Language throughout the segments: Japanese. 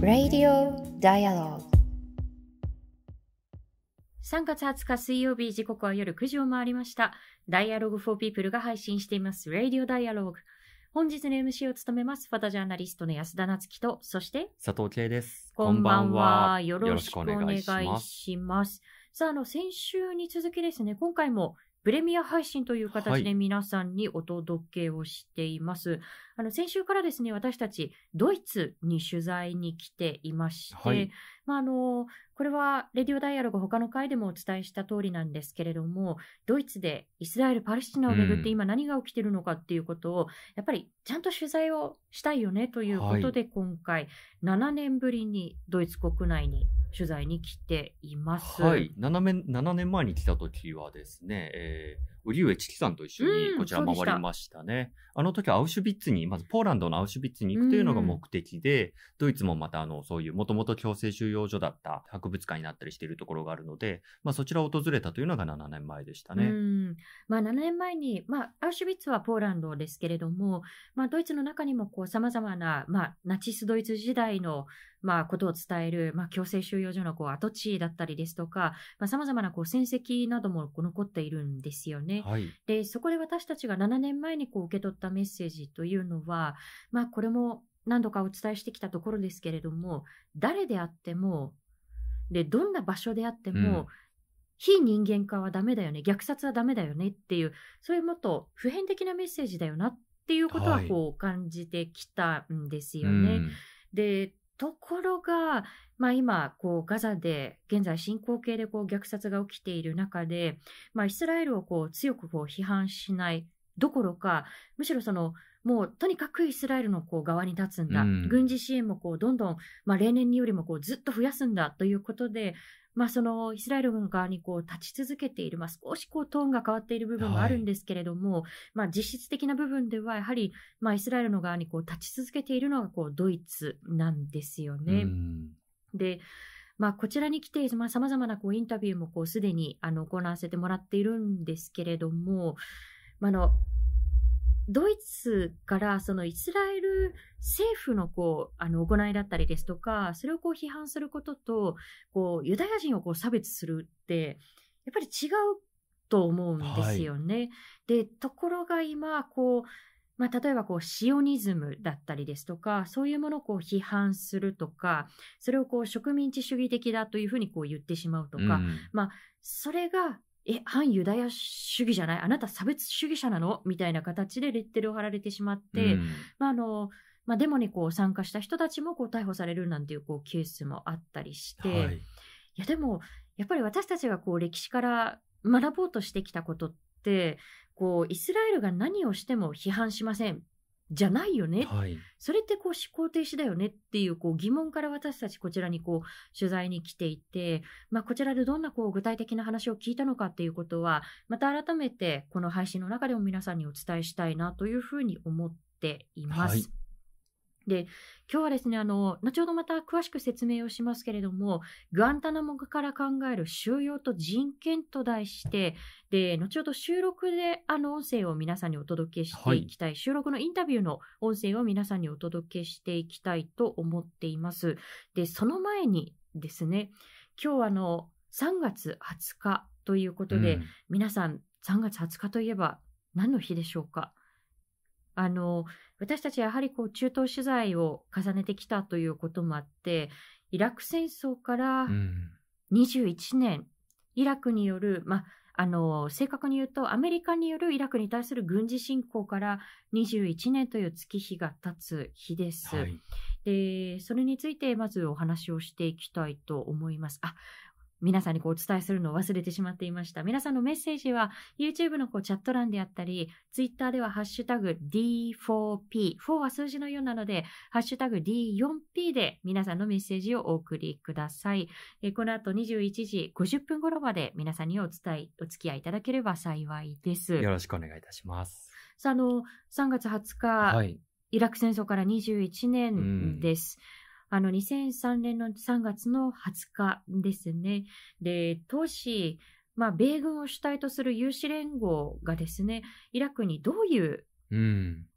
Radio Dialogue 3月20日水曜日時刻は夜9時を回りました。Dialogue for People が配信しています Radio Dialogue。本日の MC を務めます、ファタジャーナリストの安田夏樹と、そして、佐藤慶です。こんばんは。よろしくお願いします。さあ、あの、先週に続きですね、今回もプレミア配信という形で皆さんにお届けをしています。あの先週からですね、私たちドイツに取材に来ていまして、はい、まあ、あのこれはレディオダイアログ他の回でもお伝えした通りなんですけれども、ドイツでイスラエル・パレスチナをめぐって今何が起きているのかっていうことを、うん、やっぱりちゃんと取材をしたいよねということで、今回、7年ぶりにドイツ国内に取材に来ています。はい、7, 年7年前に来た時はですね、えーウリュウエチキさんと一緒にこちら回りましたね。うん、たあの時アウシュビッツに、まずポーランドのアウシュビッツに行くというのが目的で、うん、ドイツもまたあの、そういうもともと強制収容所だった博物館になったりしているところがあるので、まあそちらを訪れたというのが7年前でしたね。うん。まあ7年前に、まあアウシュビッツはポーランドですけれども、まあドイツの中にもこう様々な、まあナチスドイツ時代のまあ、ことを伝える、まあ、強制収容所のこう跡地だったりですとか、まあ、様々なこう戦績なども残っているんですよね。はい、で、そこで私たちが7年前にこう受け取ったメッセージというのは、まあ、これも何度かお伝えしてきたところですけれども、誰であっても、で、どんな場所であっても、うん非人間化はダメだよね、虐殺はダメだよねっていう、そういうもっと普遍的なメッセージだよなっていうことはこう感じてきたんですよね。はいで、ところが、まあ、今こうガザで現在進行形でこう虐殺が起きている中で、まあ、イスラエルをこう強くこう批判しないどころかむしろそのもうとにかくイスラエルのこう側に立つんだ、うん、軍事支援もこうどんどん、まあ、例年によりもこうずっと増やすんだということでまあ、そのイスラエル軍側にこう立ち続けている、まあ、少しこうトーンが変わっている部分もあるんですけれども、はい、まあ、実質的な部分では、やはり、まあ、イスラエルの側にこう立ち続けているのがこうドイツなんですよね。で、まあ、こちらに来て、まあ、様々なこうインタビューもすでにあの行わせてもらっているんですけれども、まあのドイツからそのイスラエル政府のこうあの行いだったりですとかそれをこう批判することとこうユダヤ人をこう差別するってやっぱり違うと思うんですよね。はい、でところが今こうまあ、例えばこうシオニズムだったりですとかそういうものをこう批判するとかそれをこう植民地主義的だというふうにこう言ってしまうとか、うん、まあ、それがえ、反ユダヤ主義じゃないあなた差別主義者なのみたいな形でレッテルを貼られてしまって、うん、まあ、あの、まあ、デモにこう参加した人たちもこう逮捕されるなんていうこうケースもあったりして、はい、いや、でも、やっぱり私たちがこう歴史から学ぼうとしてきたことって、こう、イスラエルが何をしても批判しません。じゃないよね、はい、それってこう思考停止だよねっていうこう疑問から私たちこちらにこう取材に来ていて、まあ、こちらでどんなこう具体的な話を聞いたのかっていうことはまた改めてこの配信の中でも皆さんにお伝えしたいなというふうに思っています。はいで、今日はですね、あの、後ほどまた詳しく説明をしますけれども、グアンタナモから考える収容と人権と題して、で、後ほど収録であの音声を皆さんにお届けしていきたい、はい、収録のインタビューの音声を皆さんにお届けしていきたいと思っています。で、その前にですね、今日あの、3月20日ということで、うん、皆さん3月20日といえば何の日でしょうかあの、私たちやはりこう中東取材を重ねてきたということもあって、イラク戦争から21年、うん、イラクによる、ま、あの、正確に言うとアメリカによるイラクに対する軍事侵攻から21年という月日が経つ日です。はい、で、それについてまずお話をしていきたいと思います。あ、皆さんにこうお伝えするのを忘れてしまっていました。皆さんのメッセージは YouTube のこうチャット欄であったり、Twitter ではハッシュタグ D4P、4は数字の4なので、ハッシュタグ D4P で皆さんのメッセージをお送りください。えこの後21時50分頃まで皆さんにお伝え、お付き合いいただければ幸いです。よろしくお願いいたします。さあ、あの、3月20日、はい、イラク戦争から21年です。うんあの、2003年の3月の20日ですね。で、当時、まあ、米軍を主体とする有志連合がですね、イラクにどういう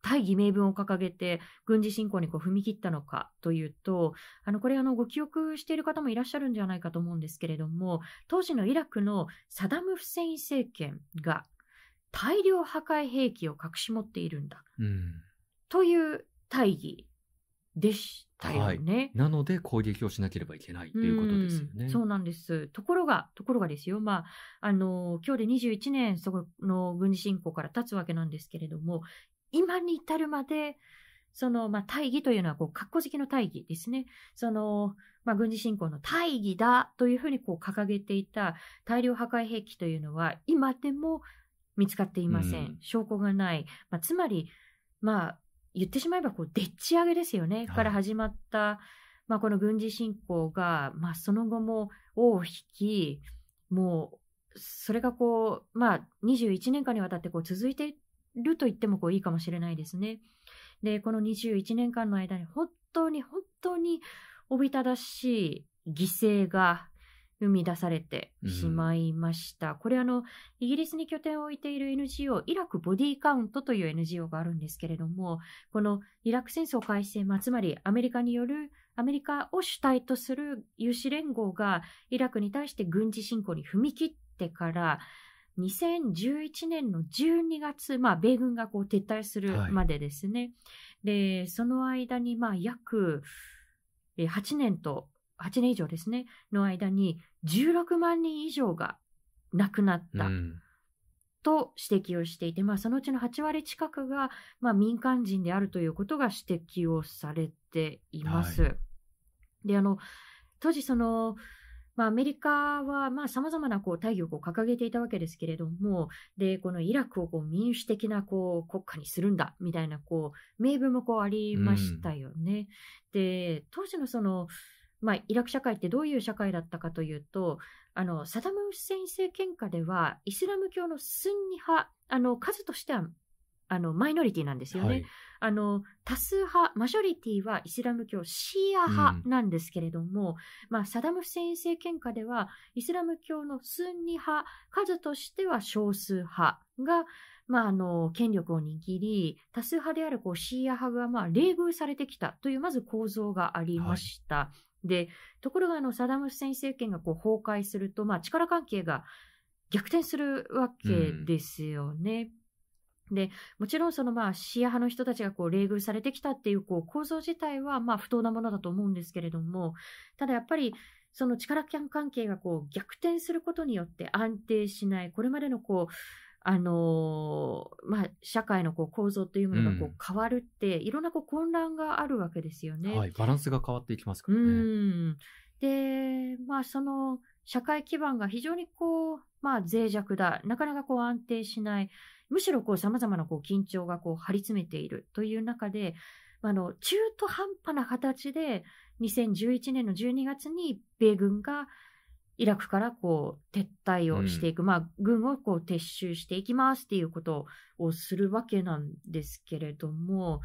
大義名分を掲げて軍事侵攻にこう踏み切ったのかというと、あの、これあの、ご記憶している方もいらっしゃるんではないかと思うんですけれども、当時のイラクのサダム・フセイン政権が大量破壊兵器を隠し持っているんだ。という大義でしよね、はい。なので攻撃をしなければいけないということですよね、うそうなんです。ところが、ところがですよ、まあ、あの、今日で21年、そこの軍事侵攻から経つわけなんですけれども、今に至るまで、その、まあ、大義というのは、こう、格好好きの大義ですね。その、まあ、軍事侵攻の大義だというふうにこう掲げていた大量破壊兵器というのは、今でも見つかっていません。うん、証拠がない。まあ、つまり、まあ、言ってしまえばこうでっち上げですよね、はい、から始まった、まあ、この軍事侵攻が、まあ、その後も尾を引き、もうそれがこう、まあ、21年間にわたってこう続いていると言ってもこういいかもしれないですね。で、この21年間の間に本当に本当におびただしい犠牲が生み出されてしまいました。うん、これあの、イギリスに拠点を置いている NGO、イラクボディカウントという NGO があるんですけれども、このイラク戦争開戦、つまりアメリカによる、アメリカを主体とする有志連合がイラクに対して軍事侵攻に踏み切ってから、2011年の12月、まあ、米軍がこう撤退するまでですね。はい、で、その間に、まあ、約8年と8年以上ですね、の間に16万人以上が亡くなったと指摘をしていて、うん、まあ、そのうちの8割近くが、まあ、民間人であるということが指摘をされています。はい、で、あの、当時その、まあ、アメリカはまざ様々なこう大義を掲げていたわけですけれども、で、このイラクをこう民主的なこう国家にするんだみたいなこう名分もこうありましたよね。うん、で、当時のその、まあ、イラク社会ってどういう社会だったかというと、あの、サダム・フセイン政権下では、イスラム教のスンニ派、あの、数としては、あの、マイノリティなんですよね。はい、あの、多数派、マジョリティはイスラム教シーア派なんですけれども、うん、まあ、サダム・フセイン政権下では、イスラム教のスンニ派、数としては少数派が、まあ、あの、権力を握り、多数派であるこうシーア派が、まあ、冷遇されてきたという、まず構造がありました。はいで、ところがあの、サダム・フセイン政権がこう崩壊すると、まあ、力関係が逆転するわけですよね。うん、で、もちろんそのまあ、シーア派の人たちがこう、冷遇されてきたっていうこう、構造自体はまあ、不当なものだと思うんですけれども、ただやっぱり、その力関係がこう、逆転することによって安定しない、これまでのこう、あのー、まあ、社会のこう構造というものがこう変わるって、うん、いろんなこう混乱があるわけですよね。はい、バランスが変わっていきますからね。うん。で、まあ、その社会基盤が非常にこう、まあ、脆弱だ。なかなかこう安定しない。むしろこうざまなこう緊張がこう張り詰めているという中で、あの、中途半端な形で2011年の12月に米軍がイラクからこう撤退をしていく、うん、まあ、軍をこう撤収していきますっていうことをするわけなんですけれども、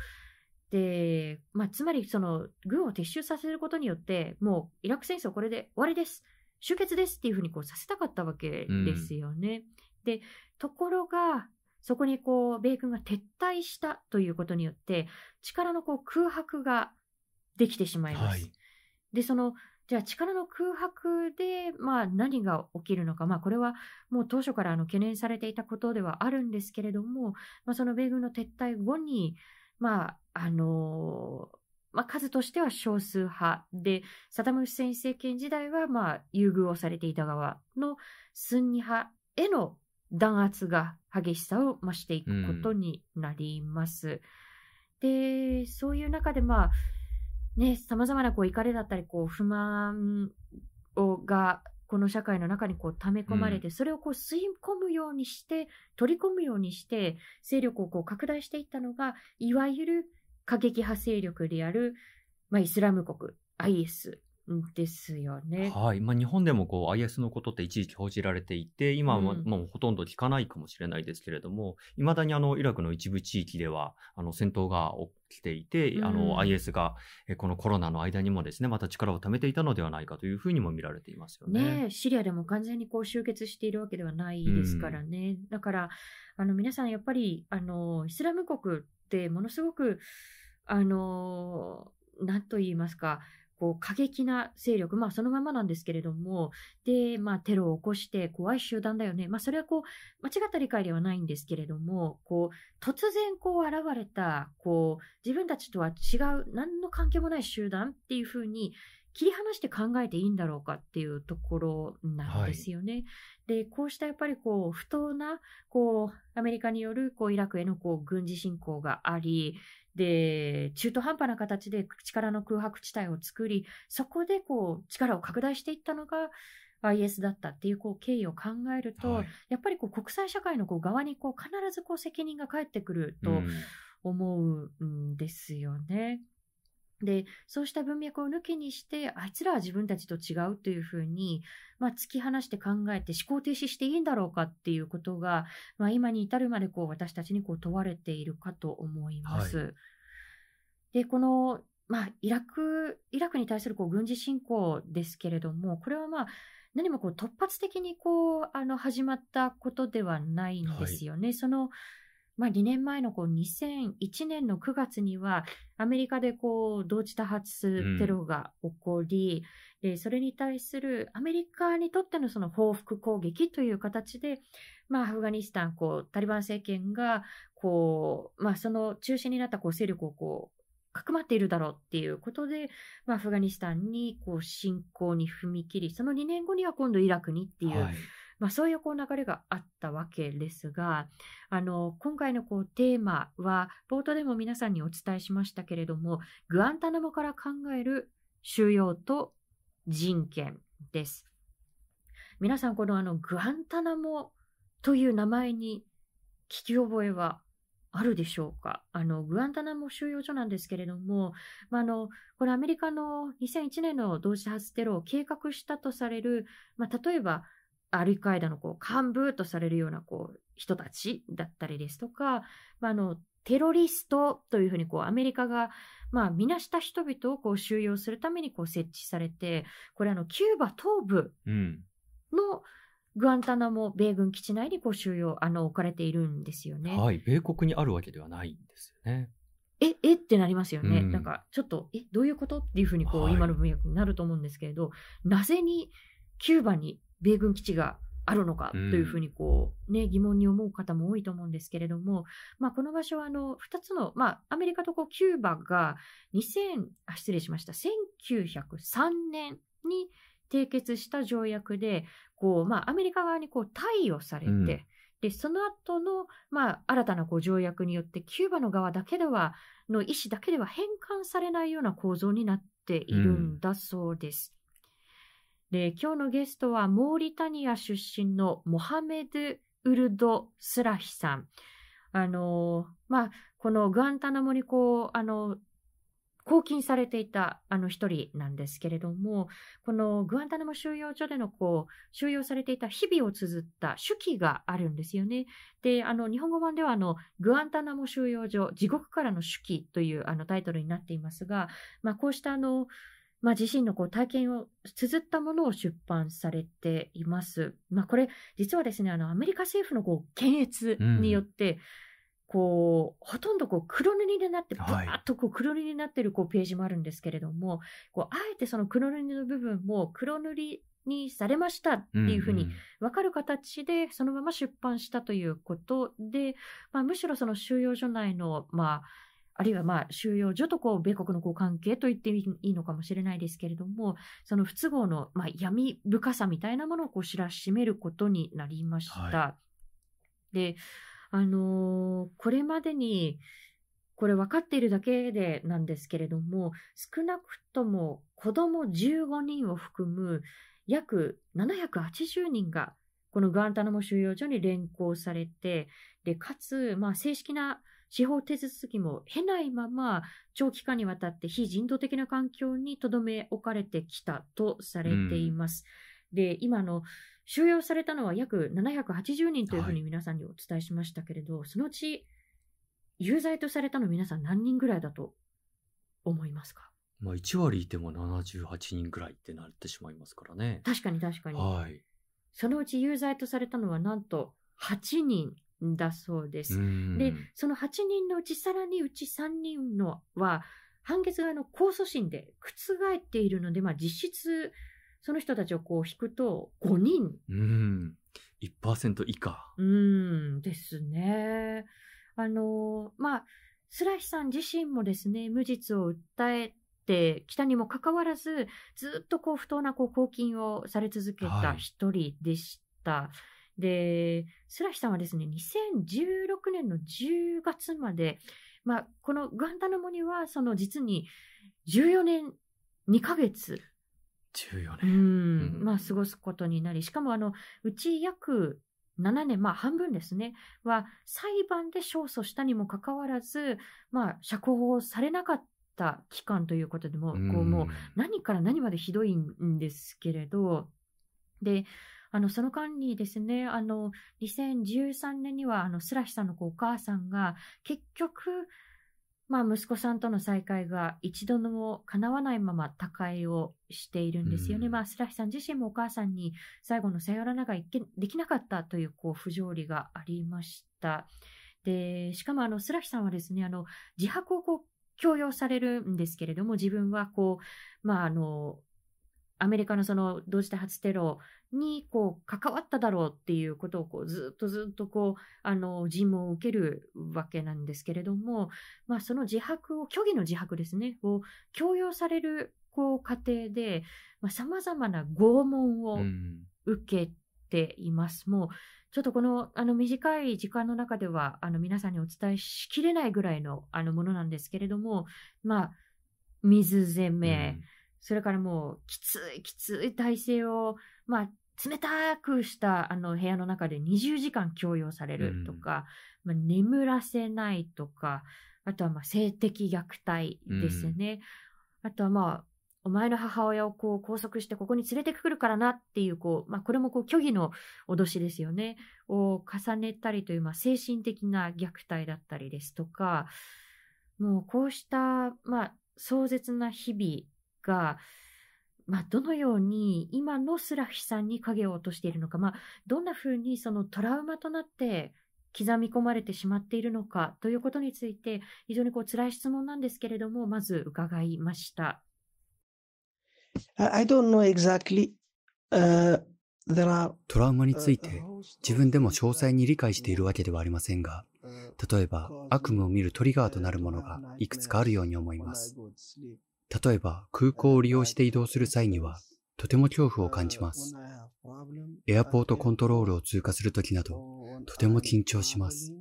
で、まあ、つまりその軍を撤収させることによって、もうイラク戦争これで終わりです、終結ですっていうふうにこうさせたかったわけですよね。うん、で、ところが、そこにこう、米軍が撤退したということによって、力のこう空白ができてしまいます。はい、で、そのじゃあ力の空白で、まあ、何が起きるのか、まあ、これはもう当初からあの懸念されていたことではあるんですけれども、まあ、その米軍の撤退後に、まあ、あのまあ、数としては少数派で、サダム・フセイン政権時代は、まあ、優遇をされていた側のスンニ派への弾圧が激しさを増していくことになります。うん、で、そういう中で、まあ、ね、様々なこう怒りだったり、こう不満をが、この社会の中にこう溜め込まれて、うん、それをこう吸い込むようにして、取り込むようにして、勢力をこう拡大していったのが、いわゆる過激派勢力である、まあ、イスラム国、IS ですよね。はい。まあ、日本でもこう IS のことって一時期報じられていて、今はもうほとんど聞かないかもしれないですけれども、い、ま、だにあのイラクの一部地域では、あの戦闘が来ていて、あの、IS が、えこのコロナの間にもですね、また力を貯めていたのではないかというふうにも見られていますよね。ねシリアでも完全にこう集結しているわけではないですからね。だから、あの、皆さんやっぱり、あの、イスラム国ってものすごく、あの、なんと言いますか、こう過激な勢力、まあそのままなんですけれども、で、まあテロを起こして怖い集団だよね。まあそれはこう、間違った理解ではないんですけれども、こう、突然こう現れた、こう、自分たちとは違う、何の関係もない集団っていうふうに、切り離して考えていいんだろうかっていうところなんですよね。はい、で、こうしたやっぱりこう、不当な、こう、アメリカによるこうイラクへのこう軍事侵攻があり、で、中途半端な形で力の空白地帯を作り、そこでこう力を拡大していったのが IS だったっていうこう経緯を考えると、はい、やっぱりこう国際社会のこう側にこう必ずこう責任が返ってくると思うんですよね。うんで、そうした文脈を抜きにして、あいつらは自分たちと違うというふうに、まあ、突き放して考えて思考停止していいんだろうかっていうことが、まあ、今に至るまでこう私たちにこう問われているかと思います。はい、で、この、まあ、イラク、イラクに対するこう軍事侵攻ですけれども、これはまあ、何もこう突発的にこう、あの、始まったことではないんですよね。はい、その、まあ、2年前のこう2001年の9月には、アメリカでこう同時多発テロが起こり、うん、でそれに対するアメリカにとってのその報復攻撃という形で、まあ、アフガニスタン、こうタリバン政権がこう、まあ、その中心になったこう勢力をこうかくまっているだろうっていうことで、まあ、アフガニスタンにこう侵攻に踏み切り、その2年後には今度イラクにっていう、はい、まあ、そういうこう流れがあったわけですが、あの、今回のこうテーマは、冒頭でも皆さんにお伝えしましたけれども、グアンタナモから考える収容と人権です。皆さん、このあの、グアンタナモという名前に聞き覚えはあるでしょうかあの、グアンタナモ収容所なんですけれども、まあ、の、このアメリカの2001年の同時発テロを計画したとされる、まあ、例えば、アルカイダのこう幹部とされるようなこう人たちだったりですとか、まあ、あのテロリストというふうにこうアメリカがまあ見なした人々をこう収容するためにこう設置されてこれあのキューバ東部のグアンタナも米軍基地内にこう収容あの置かれているんですよね。はい、米国にあるわけではないんですよね。ええってなりますよね、うん、なんかちょっとえどういうことっていうふうにこう、今の文脈になると思うんですけれどなぜにキューバに米軍基地があるのかというふうにこう、ね、疑問に思う方も多いと思うんですけれども、まあ、この場所はあの2つの、まあ、アメリカとこうキューバが2000あ失礼しました1903年に締結した条約でこう、まあ、アメリカ側にこう貸与されて、うん、でその後のまあ、新たなこう条約によってキューバの側だけではの意思だけでは返還されないような構造になっているんだそうです。うんで今日のゲストはモーリタニア出身のモハメド・ウルド・スラヒさん。あのまあ、このグアンタナモにこうあの拘禁されていたあの一人なんですけれども、このグアンタナモ収容所でのこう収容されていた日々を綴った手記があるんですよね。で、あの日本語版ではあのグアンタナモ収容所地獄からの手記というあのタイトルになっていますが、まあ、こうしたあのまあ、自身のこう体験を綴ったものを出版されています。まあ、これ、実はですね、あの、アメリカ政府のこう、検閲によって、うん、こう、ほとんどこう黒塗りになって、ぶーっとこう黒塗りになっているこうページもあるんですけれども、はい、こう、あえてその黒塗りの部分も黒塗りにされましたっていうふうに分かる形でそのまま出版したということで、まあ、むしろその収容所内の、まあ、あるいはまあ収容所とこう米国のこう関係と言っていいのかもしれないですけれども、その不都合のまあ闇深さみたいなものをこう知らしめることになりました。はい、で、あのー、これまでに、これ分かっているだけでなんですけれども、少なくとも子ども15人を含む約780人がこのグアンタナモ収容所に連行されて、で、かつ、まあ、正式な司法手続きも経ないまま、長期間にわたって非人道的な環境に留め置かれてきたとされています。うん、で、今の、収容されたのは約780人というふうに皆さんにお伝えしましたけれど、はい、そのうち、有罪とされたの皆さん何人ぐらいだと思いますかまあ1割いても78人ぐらいってなってしまいますからね。確かに確かに。はい。そのうち有罪とされたのはなんと8人だそうです。で、その8人のうちさらにうち3人のは、判決側の控訴審で覆っているので、まあ実質、その人たちをこう引くと5人。うん。1%以下。うんですね。あの、まあ、スラヒさん自身もですね、無実を訴えてきたにもかかわらず、ずっとこう不当なこう公金をされ続けた一人でした。はいで、スラヒさんはですね、2016年の10月まで、まあ、このガンダナモには、その実に14年2ヶ月。14年。うん、まあ、過ごすことになり、しかもあの、うち約7年、まあ半分ですね、は裁判で勝訴したにもかかわらず、まあ釈放されなかった期間ということでも、こうもう何から何までひどいんですけれど、で、あの、その間にですね、あの、2013年には、あの、スラシさんのお母さんが、結局、まあ、息子さんとの再会が一度も叶わないまま他界をしているんですよね。うん、まあ、スラヒさん自身もお母さんに最後のさよならができなかったという、こう、不条理がありました。で、しかもあの、スラヒさんはですね、あの、自白をこう、強要されるんですけれども、自分はこう、まあ、あの、アメリカのその同時多発テロにこう関わっただろうっていうことをこうずっとずっとこうあの尋問を受けるわけなんですけれども、まあ、その自白を虚偽の自白ですねを強要されるこう過程でさまざ、あ、まな拷問を受けています。うん、もうちょっとこのあの短い時間の中ではあの皆さんにお伝えしきれないぐらいのあのものなんですけれども、まあ、水攻め、うんそれからもう、きついきつい体勢を、まあ、冷たくしたあの部屋の中で20時間強要されるとか、うん、まあ、眠らせないとか、あとはまあ性的虐待ですね。うん、あとはまあ、お前の母親をこう拘束してここに連れてくるからなっていう、こう、まあこれもこう虚偽の脅しですよね。を重ねたりという、まあ精神的な虐待だったりですとか、もうこうした、まあ壮絶な日々が、まあ、どのように今のスラフィさんに影を落としているのか、まあ、どんなふうにそのトラウマとなって刻み込まれてしまっているのかということについて、非常にこう辛い質問なんですけれども、まず伺いました。I don't know exactly, uh, トラウマについて自分でも詳細に理解しているわけではありませんが、例えば悪夢を見るトリガーとなるものがいくつかあるように思います。例えば空港を利用して移動する際には、とても恐怖を感じます。エアポートコントロールを通過するときなど、とても緊張します。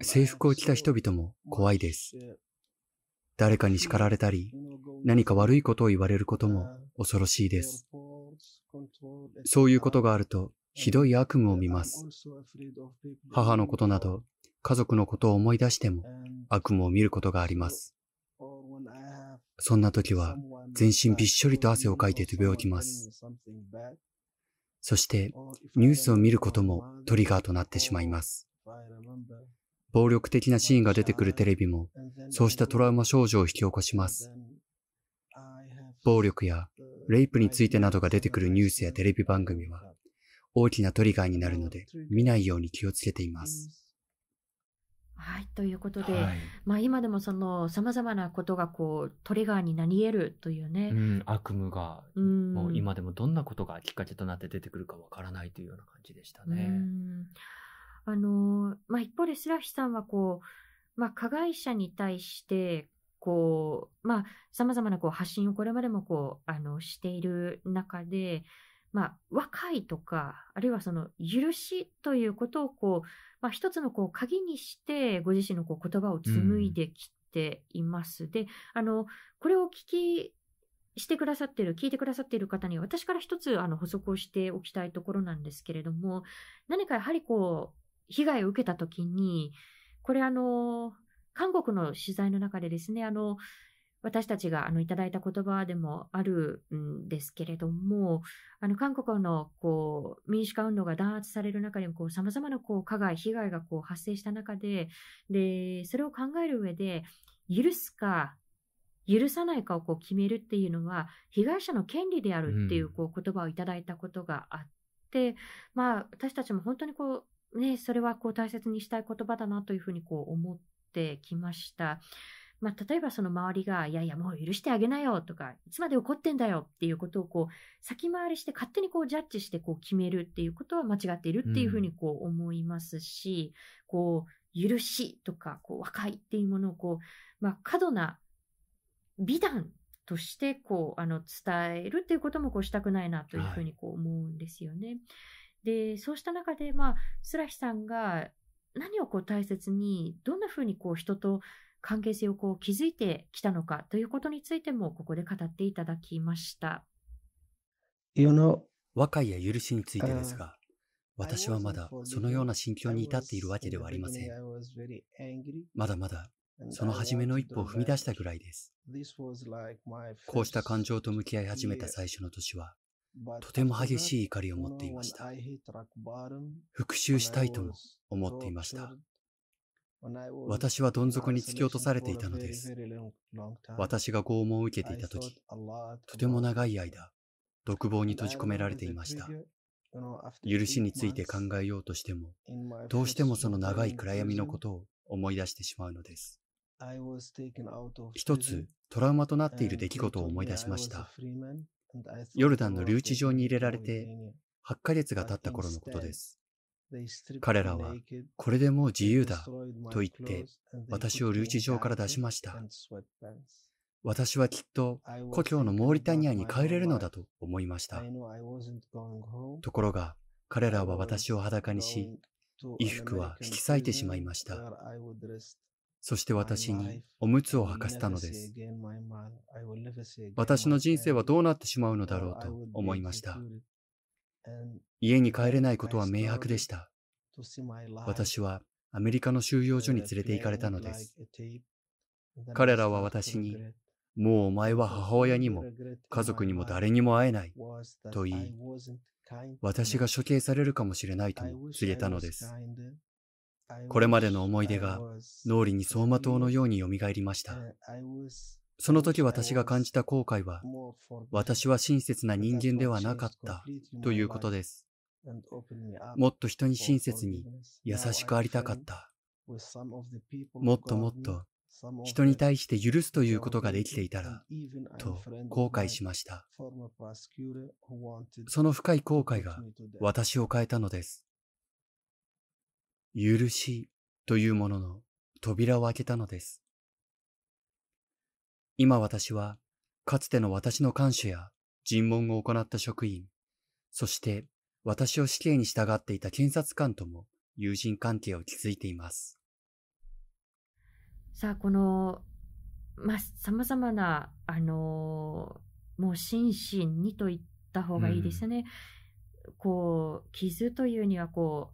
制服を着た人々も怖いです。誰かに叱られたり、何か悪いことを言われることも恐ろしいです。そういうことがあると、ひどい悪夢を見ます。母のことなど、家族のことを思い出しても悪夢を見ることがあります。そんな時は全身びっしょりと汗をかいて飛び起きます。そしてニュースを見ることもトリガーとなってしまいます。暴力的なシーンが出てくるテレビもそうしたトラウマ症状を引き起こします。暴力やレイプについてなどが出てくるニュースやテレビ番組は大きなトリガーになるので見ないように気をつけています。はい、ということで、はい、まあ今でもその様々なことがこうトリガーになり得るというね。うん、悪夢が、もう今でもどんなことがきっかけとなって出てくるかわからないというような感じでしたね。あの、まあ一方でスラヒさんはこう、まあ加害者に対して、こう、まあ様々なこう発信をこれまでもこう、あの、している中で、まあ、和解とか、あるいはその許しということをこう、まあ、一つのこう鍵にして、ご自身のこう言葉を紡いできています。うん、で、あの、これを聞き、してくださっている、聞いてくださっている方に私から一つあの補足をしておきたいところなんですけれども、何かやはりこう、被害を受けたときに、これあの、韓国の取材の中でですね、あの、私たちがあのいただいた言葉でもあるんですけれども、あの韓国のこう民主化運動が弾圧される中でもこう様々なこう加害、被害がこう発生した中で、で、それを考える上で、許すか許さないかをこう決めるっていうのは、被害者の権利であるっていうこう言葉をいただいたことがあって、うん、まあ私たちも本当にこう、ね、それはこう大切にしたい言葉だなというふうにこう思ってきました。まあ、例えばその周りが、いやいやもう許してあげなよとか、いつまで怒ってんだよっていうことをこう、先回りして勝手にこうジャッジしてこう決めるっていうことは間違っているっていうふうにこう思いますし、うん、こう、許しとか、こう、和解っていうものをこう、まあ、過度な美談として、こう、あの、伝えるっていうこともこうしたくないなというふうにこう思うんですよね。はい、で、そうした中で、まあ、スラヒさんが何をこう大切に、どんなふうにこう人と関係性をこう築いてきたのかということについてもここで語っていただきました。和解や許しについてですが、私はまだそのような心境に至っているわけではありません。まだまだその初めの一歩を踏み出したぐらいです。こうした感情と向き合い始めた最初の年は、とても激しい怒りを持っていました。復讐したいとも思っていました。私はどん底に突き落とされていたのです。私が拷問を受けていた時、とても長い間、独房に閉じ込められていました。許しについて考えようとしても、どうしてもその長い暗闇のことを思い出してしまうのです。一つ、トラウマとなっている出来事を思い出しました。ヨルダンの留置場に入れられて、8ヶ月が経った頃のことです。彼らは、これでもう自由だと言って、私を留置場から出しました。私はきっと故郷のモーリタニアに帰れるのだと思いました。ところが、彼らは私を裸にし、衣服は引き裂いてしまいました。そして私におむつを履かせたのです。私の人生はどうなってしまうのだろうと思いました。家に帰れないことは明白でした。私はアメリカの収容所に連れて行かれたのです。彼らは私に、もうお前は母親にも家族にも誰にも会えないと言い、私が処刑されるかもしれないとも告げたのです。これまでの思い出が脳裏に走馬灯のようによみがえりました。その時私が感じた後悔は、私は親切な人間ではなかったということです。もっと人に親切に優しくありたかった。もっともっと人に対して許すということができていたら、と後悔しました。その深い後悔が私を変えたのです。許しというものの扉を開けたのです。今私は、かつての私の看守や尋問を行った職員、そして私を死刑に従っていた検察官とも友人関係を築いています。さあ、この、まあ、様々な、あのもう心身にと言った方がいいですね。うん、こう、傷というには、こ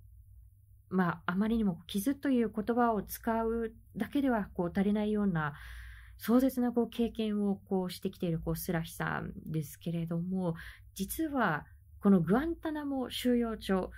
う、まあ、あまりにも傷という言葉を使うだけでは、こう、足りないような、壮絶なこう経験をこうしてきているこうスラヒさんですけれども、実はこのグアンタナモ収容所、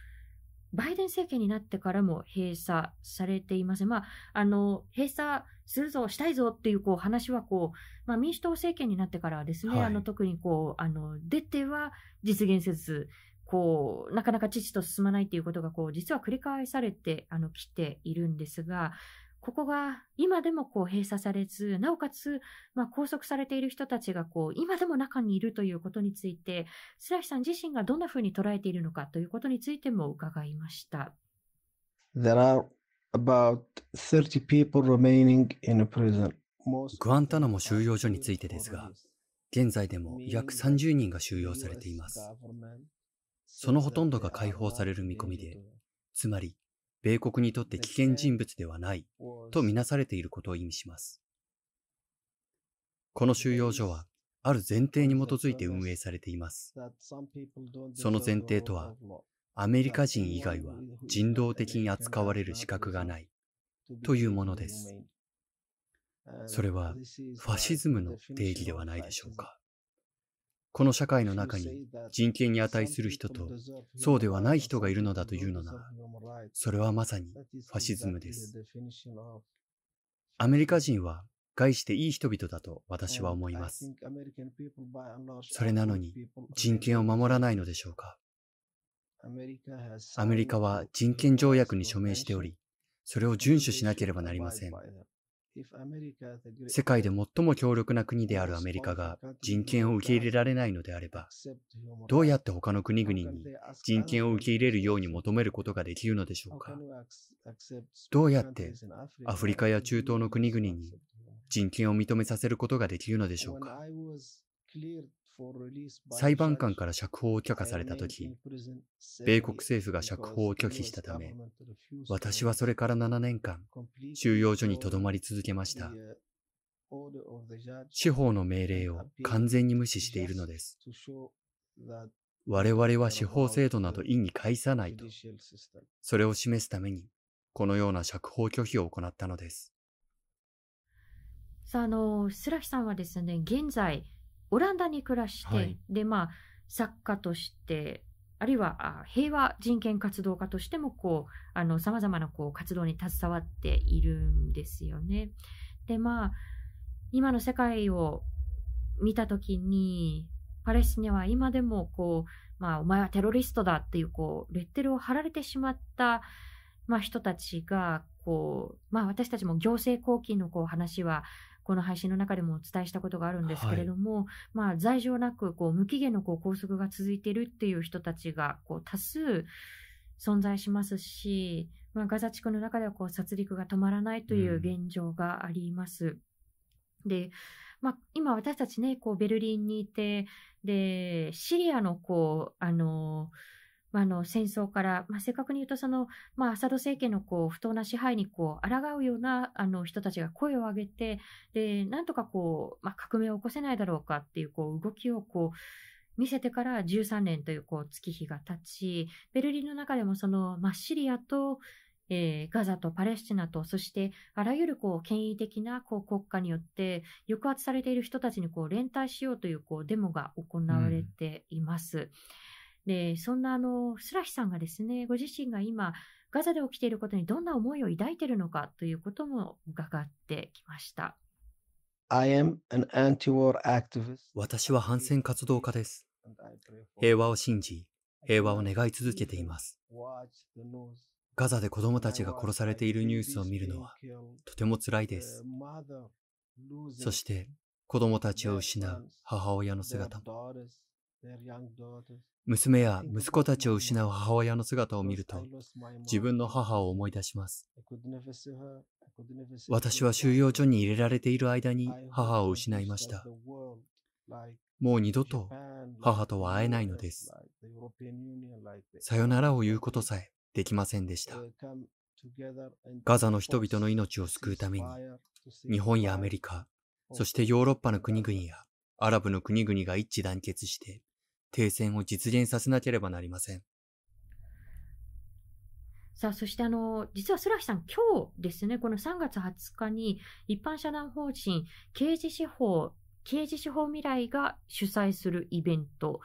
バイデン政権になってからも閉鎖されていません。まあ、あの、閉鎖するぞ、したいぞっていうこう話はこう、まあ、民主党政権になってからですね、はい、あの特にこう、あの、出ては実現せず、こう、なかなか父と進まないということがこう、実は繰り返されて、あの、来ているんですが、ここが今でもこう閉鎖されず、なおかつ、まあ、拘束されている人たちがこう今でも中にいるということについて、スラヒさん自身がどんなふうに捉えているのかということについても伺いました。There are about 30 people remaining in a prison. グアンタナモ収容所についてですが、現在でも約30人が収容されています。そのほとんどが解放される見込みで、つまり米国にとって危険人物ではないとみなされていることを意味します。この収容所はある前提に基づいて運営されています。その前提とは、アメリカ人以外は人道的に扱われる資格がないというものです。それはファシズムの定義ではないでしょうか。この社会の中に人権に値する人とそうではない人がいるのだというのなら、それはまさにファシズムです。アメリカ人は害していい人々だと私は思います。それなのに人権を守らないのでしょうか。アメリカは人権条約に署名しており、それを遵守しなければなりません。世界で最も強力な国であるアメリカが人権を受け入れられないのであれば、どうやって他の国々に人権を受け入れるように求めることができるのでしょうかどうやってアフリカや中東の国々に人権を認めさせることができるのでしょうか裁判官から釈放を許可されたとき、米国政府が釈放を拒否したため、私はそれから7年間、収容所にとどまり続けました。司法の命令を完全に無視しているのです。我々は司法制度など意に介さないと、それを示すために、このような釈放拒否を行ったのです。さあ、あの、スラヒさんはですね、現在、オランダに暮らして、はい、で、まあ、作家として、あるいは平和人権活動家としてもさまざま様々なこう活動に携わっているんですよね。でまあ今の世界を見た時にパレスチナは今でもこう、まあ、お前はテロリストだっていうこうレッテルを貼られてしまった、まあ、人たちがこう、まあ、私たちも行政後期のこう話はこの配信の中でもお伝えしたことがあるんですけれども、はい、まあ、罪状なくこう無期限のこう拘束が続いているっていう人たちがこう多数存在しますし、まあ、ガザ地区の中ではこう殺戮が止まらないという現状があります。うん、で、まあ、今私たちね、こうベルリンにいて、で、シリアのこう、あのーあの戦争から、まあ、正確に言うとその、まあ、アサド政権のこう不当な支配にこう抗うようなあの人たちが声を上げてでなんとかこう、まあ、革命を起こせないだろうかっていうこう動きをこう見せてから13年というこう月日が経ちベルリンの中でもその、まあ、シリアとえー、ガザとパレスチナと、そしてあらゆるこう権威的なこう国家によって抑圧されている人たちにこう連帯しようというこうデモが行われています。うんで、そんなあの、スラヒさんがですね、ご自身が今、ガザで起きていることにどんな思いを抱いているのかということも伺ってきました。私は反戦活動家です。平和を信じ、平和を願い続けています。ガザで子供たちが殺されているニュースを見るのはとても辛いです。そして子供たちを失う母親の姿も。娘や息子たちを失う母親の姿を見ると、自分の母を思い出します。私は収容所に入れられている間に母を失いました。もう二度と母とは会えないのです。さよならを言うことさえできませんでした。ガザの人々の命を救うために、日本やアメリカ、そしてヨーロッパの国々やアラブの国々が一致団結して、停戦を実現させなければなりません。さあ、そしてあの、実はスラヒさん、今日ですね、この3月20日に、一般社団法人刑事司法、刑事司法未来が主催するイベント、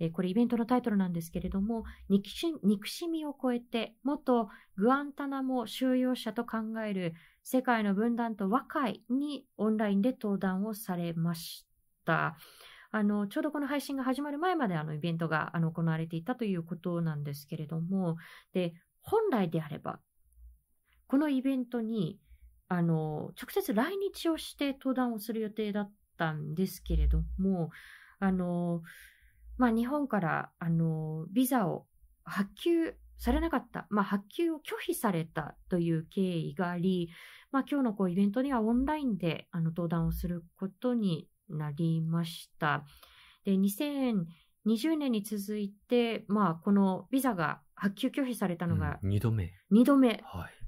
えこれイベントのタイトルなんですけれども、憎し憎しみを超えて、元グアンタナモ収容者と考える世界の分断と和解にオンラインで登壇をされました。あの、ちょうどこの配信が始まる前まであのイベントがあの行われていたということなんですけれども、で、本来であれば、このイベントに、あの、直接来日をして登壇をする予定だったんですけれども、あの、まあ、日本から、あの、ビザを発給されなかった、まあ、発給を拒否されたという経緯があり、まあ、今日のこうイベントにはオンラインであの登壇をすることになりました。で、2020年に続いて、まあ、このビザが発給拒否されたのが、2度目。2度目。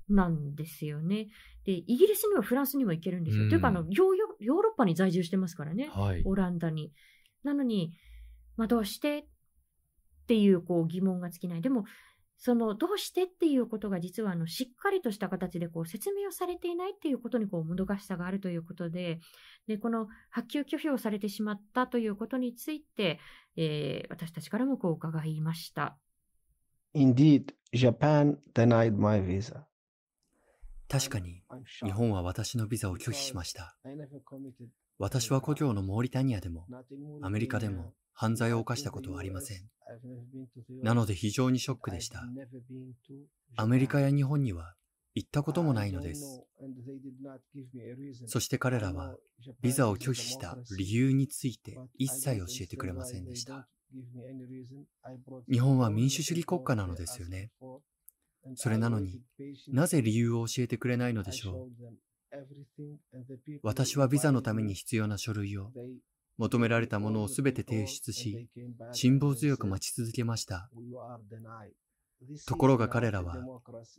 なんですよね、で、イギリスにもフランスにも行けるんですよ。うん、というかあのヨ、ヨーロッパに在住してますからね。はい、オランダに。なのに、まあ、どうしてっていうこう疑問が尽きない。でも、そのどうしてっていうことが実はあのしっかりとした形でこう説明をされていないっていうことにこうもどかしさがあるということででこの発給拒否をされてしまったということについて、えー、私たちからもこう伺いました。Indeed, Japan denied my visa. 確かに日本は私のビザを拒否しました。私は故郷のモーリタニアでもアメリカでも犯罪を犯したことはありません。なので非常にショックでした。アメリカや日本には行ったこともないのです。そして彼らはビザを拒否した理由について一切教えてくれませんでした。日本は民主主義国家なのですよね。それなのになぜ理由を教えてくれないのでしょう私はビザのために必要な書類を求められたものをすべて提出し、辛抱強く待ち続けました。ところが彼らは、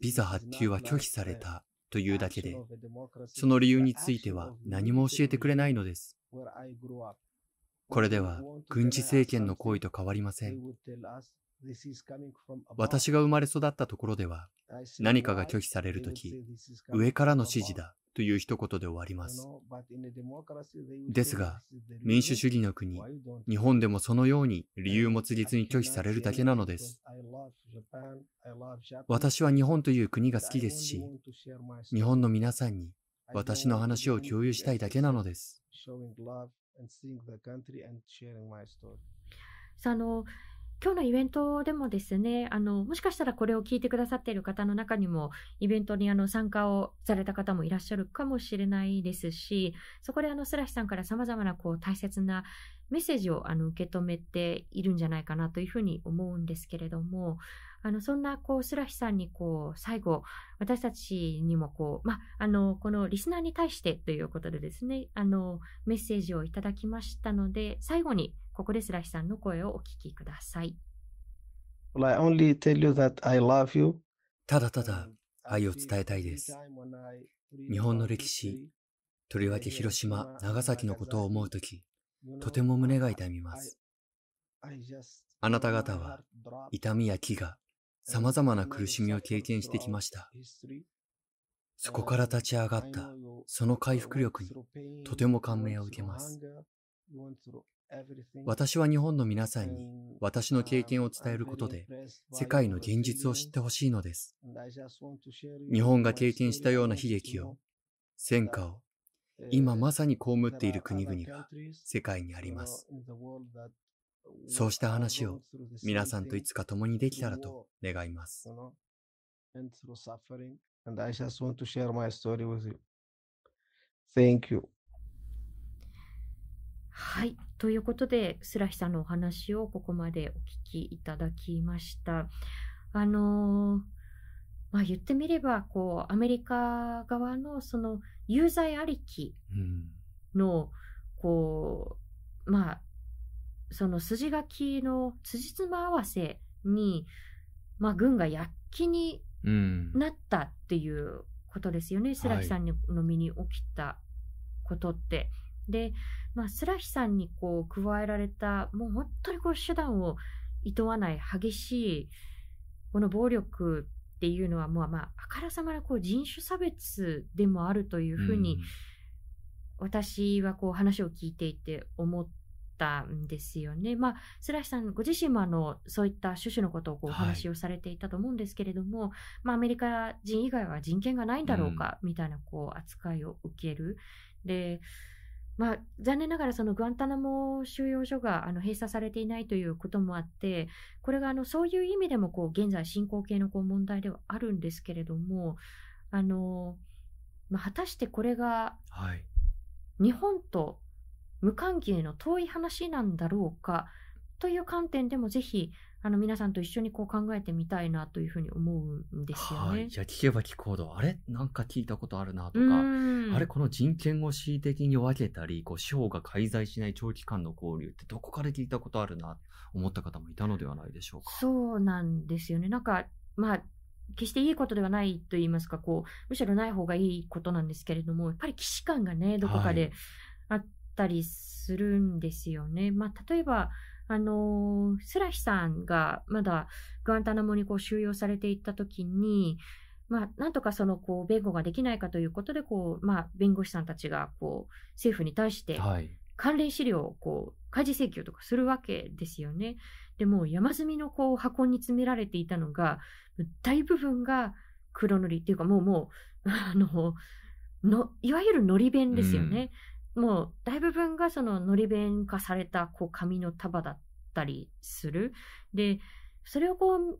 ビザ発給は拒否されたというだけで、その理由については何も教えてくれないのです。これでは軍事政権の行為と変わりません。私が生まれ育ったところでは、何かが拒否されるとき、上からの指示だという一言で終わります。ですが、民主主義の国、日本でもそのように理由も告げに拒否されるだけなのです。私は日本という国が好きですし、日本の皆さんに私の話を共有したいだけなのです。その今日のイベントでもですね、あの、もしかしたらこれを聞いてくださっている方の中にも、イベントにあの参加をされた方もいらっしゃるかもしれないですし、そこであの、スラシさんから様々なこう、大切なメッセージをあの、受け止めているんじゃないかなというふうに思うんですけれども、あの、そんなこう、スラシさんにこう、最後、私たちにもこう、ま、あの、このリスナーに対してということでですね、あの、メッセージをいただきましたので、最後にここで白石さんの声をお聞きください。ただただ愛を伝えたいです。日本の歴史、とりわけ広島、長崎のことを思うとき、とても胸が痛みます。あなた方は痛みや飢餓、様々な苦しみを経験してきました。そこから立ち上がった、その回復力にとても感銘を受けます。私は日本の皆さんに私の経験を伝えることで世界の現実を知ってほしいのです。日本が経験したような悲劇を、戦火を、今まさに被っている国々が世界にあります。そうした話を皆さんといつか共にできたらと願います。Thank you. はい。ということで、スラヒさんのお話をここまでお聞きいただきました。あのー、まあ、言ってみれば、こう、アメリカ側のその有罪ありきの、うん、こう、まあ、その筋書きの辻褄合わせに、まあ、軍が躍起になったっていうことですよね、うん、スラヒさんの身に起きたことって。はいで、まあ、スラヒさんにこう加えられた、もう本当にこう手段を厭わない激しい、この暴力っていうのは、もうまあ、あからさまなこう人種差別でもあるというふうに、私はこう話を聞いていて思ったんですよね。まあ、スラヒさんご自身もあの、そういった趣旨のことをこうお話をされていたと思うんですけれども、はい、まあ、アメリカ人以外は人権がないんだろうか、みたいなこう扱いを受ける。で、まあ、残念ながらそのグアンタナモ収容所があの閉鎖されていないということもあってこれがあのそういう意味でもこう現在進行形のこう問題ではあるんですけれどもあの、まあ、果たしてこれが日本と無関係の遠い話なんだろうかという観点でもぜひあの皆さんと一緒にこう考えてみたいなというふうに思うんですよね。はい、じゃあ聞けば聞こうど、あれなんか聞いたことあるなとか、あれこの人権を恣意的に分けたり、こう司法が介在しない長期間の交流ってどこかで聞いたことあるな、思った方もいたのではないでしょうか。そうなんですよね。なんか、まあ、決していいことではないと言いますか、こう、むしろない方がいいことなんですけれども、やっぱり既視感がね、どこかであったりするんですよね。はい、まあ、例えば、あの、スラヒさんがまだグアンタナモにこう収容されていった時に、まあ、なんとかその、こう、弁護ができないかということで、こう、まあ、弁護士さんたちが、こう、政府に対して、関連資料を、こう、開示請求とかするわけですよね。でも、山積みの、こう、箱に詰められていたのが、大部分が黒塗りっていうか、もう、もう、あの、の、いわゆるのり弁ですよね。うんもう大部分がそののり弁化されたこう紙の束だったりする。で、それをこう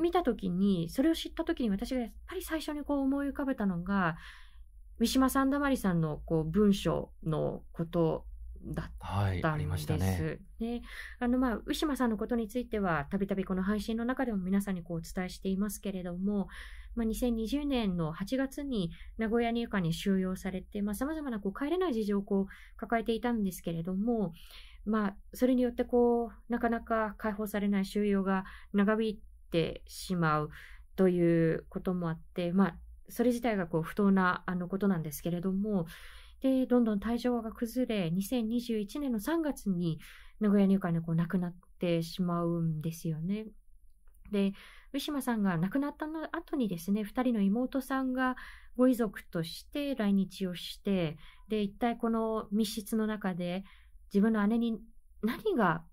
見た時に、それを知った時に私がやっぱり最初にこう思い浮かべたのが、三島さんだまりさんのこう文章のことだったんです。ね、あの、まあ、ウシマさんのことについては、たびたびこの配信の中でも皆さんにこうお伝えしていますけれども、まあ、2020年の8月に名古屋入管に収容されて、まあ、様々なこう帰れない事情をこう抱えていたんですけれども、まあ、それによってこう、なかなか解放されない収容が長引いてしまうということもあって、まあ、それ自体がこう不当なあのことなんですけれども、で、どんどん体調が崩れ、2021年の3月に名古屋入管でこう亡くなってしまうんですよね。で、ウィシマさんが亡くなったの後にですね、2人の妹さんがご遺族として来日をして、で、一体この密室の中で自分の姉に何が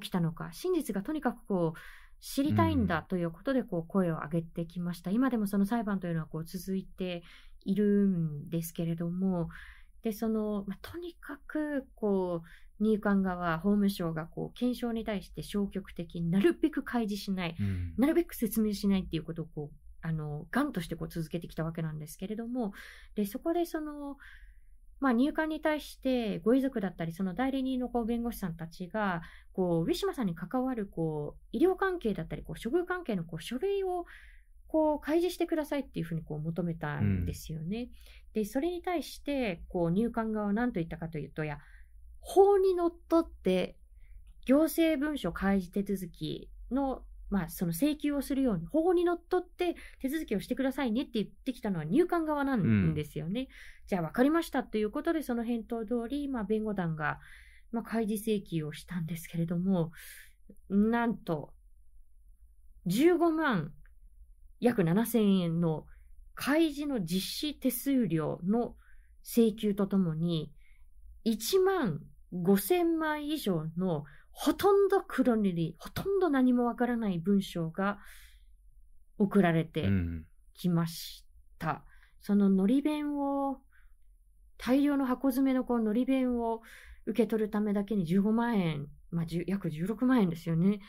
起きたのか、真実がとにかくこう、知りたいんだということでこう声を上げてきました。うん、今でもその裁判というのはこう続いているんですけれども、で、その、まあ、とにかく、こう、入管側、法務省が、こう、検証に対して消極的になるべく開示しない、うん、なるべく説明しないっていうことを、こう、あの、ガンとしてこう続けてきたわけなんですけれども、で、そこでその、まあ、入管に対してご遺族だったり、その代理人のこう弁護士さんたちが、こう、ウィシュマさんに関わる、こう、医療関係だったり、こう、処遇関係のこう書類をこう開示してくださいっていうふうにこう求めたんですよね。うん、で、それに対して、こう入管側は何と言ったかというと、いや、法にのっとって行政文書開示手続きのまあ、その請求をするように、法にのっとって手続きをしてくださいねって言ってきたのは入管側なんですよね。うん、じゃあ分かりましたということで、その返答通り、ま弁護団が、まあ、開示請求をしたんですけれども、なんと、15万約7000円の開示の実施手数料の請求とともに、1万5000枚以上のほとんど黒塗り、ほとんど何もわからない文章が送られてきました。うん、そののり弁を、大量の箱詰めのこのり弁を受け取るためだけに15万円、まあ、約16万円ですよね。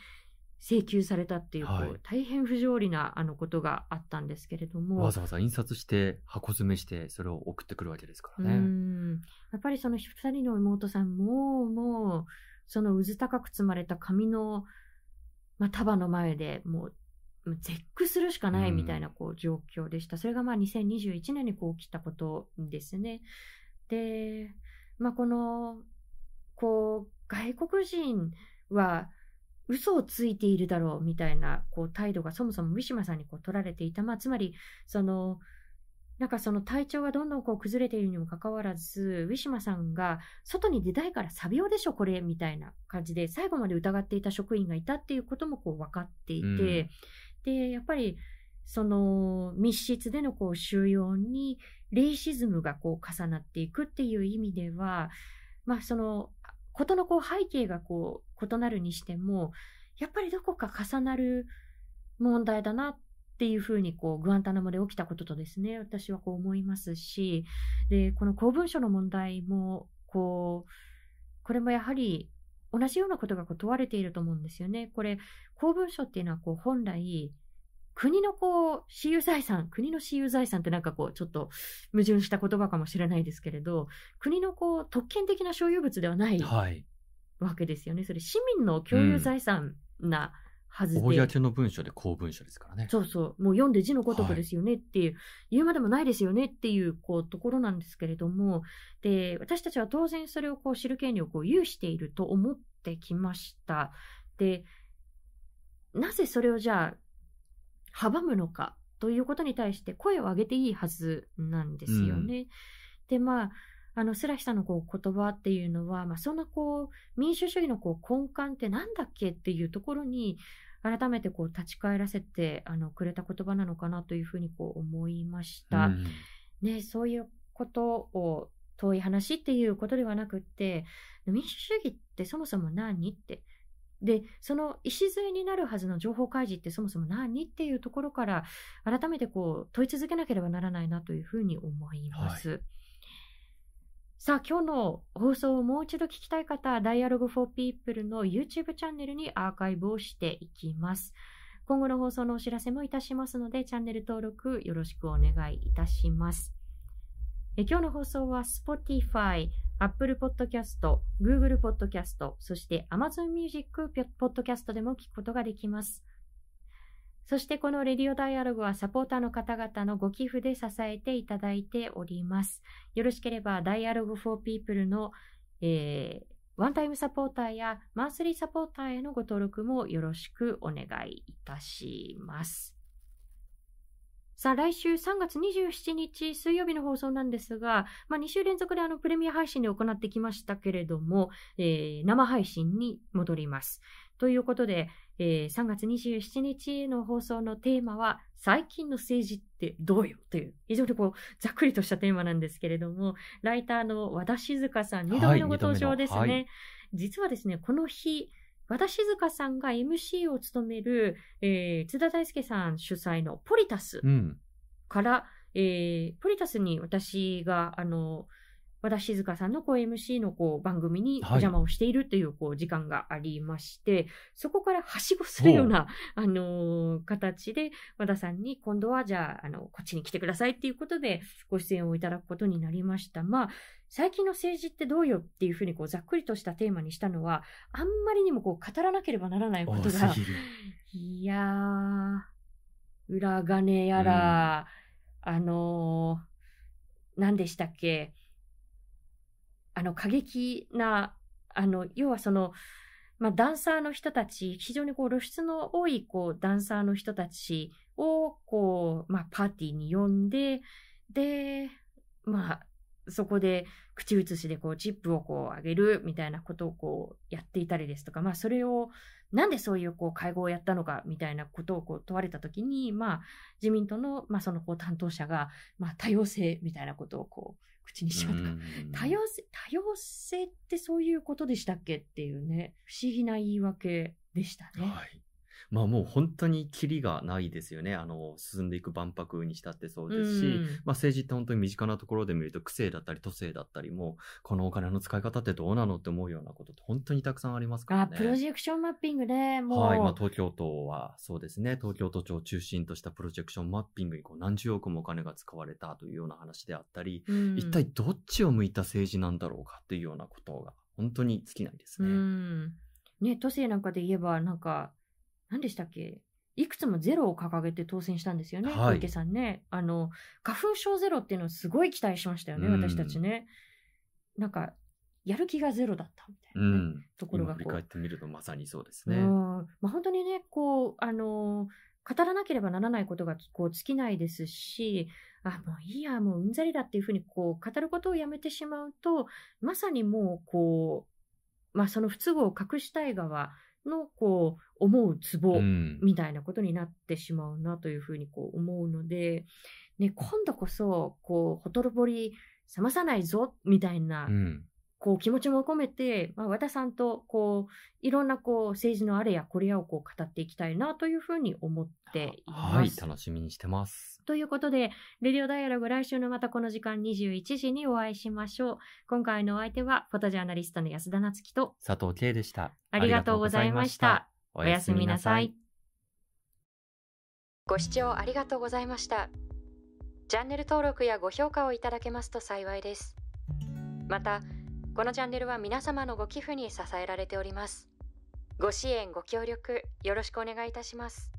請求されたっていう、はい、大変不条理なあのことがあったんですけれども。わざわざ印刷して箱詰めしてそれを送ってくるわけですからね。やっぱりその二人の妹さんももうそのうず高く積まれた紙の、まあ、束の前でもう絶句するしかないみたいなこう状況でした。それがまあ2021年にこう起きたことですね。で、まあこの、こう外国人は嘘をついているだろうみたいなこう態度がそもそもウィシュマさんにこう取られていた、まあ、つまりそのなんかその体調がどんどんこう崩れているにもかかわらずウィシュマさんが外に出たいからサビオでしょこれみたいな感じで最後まで疑っていた職員がいたっていうこともこう分かっていて、うん、でやっぱりその密室でのこう収容にレイシズムがこう重なっていくっていう意味では、まあ、その事のこう背景がこう異なるにしても、やっぱりどこか重なる問題だなっていうふうにこうグアンタナモで起きたこととですね、私はこう思いますし、で、この公文書の問題も、こう、これもやはり同じようなことがこう問われていると思うんですよね。これ、公文書っていうのはこう本来、国のこう、私有財産、国の私有財産ってなんかこう、ちょっと矛盾した言葉かもしれないですけれど、国のこう、特権的な所有物ではない、はい、わけですよね。それ市民の共有財産なはずで。うん、公の文書で公文書ですからね。そうそう。もう読んで字のごとくですよねっていう、はい、言うまでもないですよねっていう、こう、ところなんですけれども、で、私たちは当然それをこう知る権利をこう有していると思ってきました。で、なぜそれをじゃあ阻むのかということに対して声を上げていいはずなんですよね。うん、で、まあ、あの、スラヒさんのこう言葉っていうのは、まあ、そんなこう、民主主義のこう根幹ってなんだっけっていうところに、改めてこう立ち返らせてあのくれた言葉なのかなというふうにこう思いました。うん、ね、そういうことを遠い話っていうことではなくって、民主主義ってそもそも何って、で、その礎になるはずの情報開示ってそもそも何っていうところから、改めてこう問い続けなければならないなというふうに思います。はい、さあ、今日の放送をもう一度聞きたい方、Dialogue for People の YouTube チャンネルにアーカイブをしていきます。今後の放送のお知らせもいたしますので、チャンネル登録よろしくお願いいたします。え今日の放送は Spotify、Apple Podcast、Google Podcast、そして Amazon Music Podcast でも聞くことができます。そしてこのレディオダイアログはサポーターの方々のご寄付で支えていただいております。よろしければダイアログ for people の、えー、ワンタイムサポーターやマンスリーサポーターへのご登録もよろしくお願いいたします。さあ、来週3月27日水曜日の放送なんですが、まあ、2週連続であのプレミア配信で行ってきましたけれども、えー、生配信に戻ります。ということで、えー、3月27日の放送のテーマは、最近の政治ってどうよという、非常にこう、ざっくりとしたテーマなんですけれども、ライターの和田静香さん、2度目のご登場ですね。はい、実はですね、この日、和田静香さんが MC を務める、えー、津田大介さん主催のポリタスから、うん、えー、ポリタスに私が、あの、和田静香さんのこう MC のこう番組にお邪魔をしているというこう時間がありまして、はい、そこからはしごするような、あの形で和田さんに今度はじゃあ、あの、こっちに来てくださいということでご出演をいただくことになりました。まあ、最近の政治ってどうよっていうふうにこうざっくりとしたテーマにしたのは、あんまりにもこう語らなければならないことが、いやー、裏金やら、うん、あのー、何でしたっけ、あの、過激な、あの、要はその、まあ、ダンサーの人たち、非常にこう露出の多いこうダンサーの人たちをこう、まあ、パーティーに呼んで、で、まあ、そこで口移しでこうチップをこう上げるみたいなことをこうやっていたりですとか、まあそれをなんでそういうこう会合をやったのかみたいなことをこう問われたときに、まあ自民党のまあそのこう担当者が、まあ多様性みたいなことをこう口にしまった。多様性、多様性ってそういうことでしたっけっていうね、不思議な言い訳でしたね。はい。まあもう本当にキリがないですよね。あの、進んでいく万博にしたってそうですし、うん、まあ政治って本当に身近なところで見ると、区政だったり都政だったりも、このお金の使い方ってどうなのって思うようなことって本当にたくさんありますからね。あ、プロジェクションマッピングで、もう。はい、まあ東京都はそうですね、東京都庁を中心としたプロジェクションマッピングにこう何十億もお金が使われたというような話であったり、うん、一体どっちを向いた政治なんだろうかというようなことが本当に尽きないですね。うんね、都政なんかで言えば、なんか、何でしたっけいくつもゼロを掲げて当選したんですよね、はい、小池さんね。あの、花粉症ゼロっていうのをすごい期待しましたよね、うん、私たちね。なんか、やる気がゼロだったみたいな、ねうん、ところがこう。振り返ってみるとまさにそうですね。うん、まあ、本当にね、こう、あの語らなければならないことがこう尽きないですし、あ、もういいや、もううんざりだっていうふうにこう語ることをやめてしまうと、まさにもうこう、まあその不都合を隠したい側、のこう思うツボみたいなことになってしまうなというふうにこう思うので、ね、今度こそこうほとろぼり冷まさないぞみたいなこう気持ちも込めて、まあ、和田さんとこういろんなこう政治のあれやこれやをこう語っていきたいなというふうに思っています。はい、楽しみにしてます。ということで、レディオダイアログ来週のまたこの時間21時にお会いしましょう。今回のお相手はフォトジャーナリストの安田夏樹と佐藤慶でした。ありがとうございました。おやすみなさい。ご視聴ありがとうございました。チャンネル登録やご評価をいただけますと幸いです。また、このチャンネルは皆様のご寄付に支えられております。ご支援、ご協力、よろしくお願いいたします。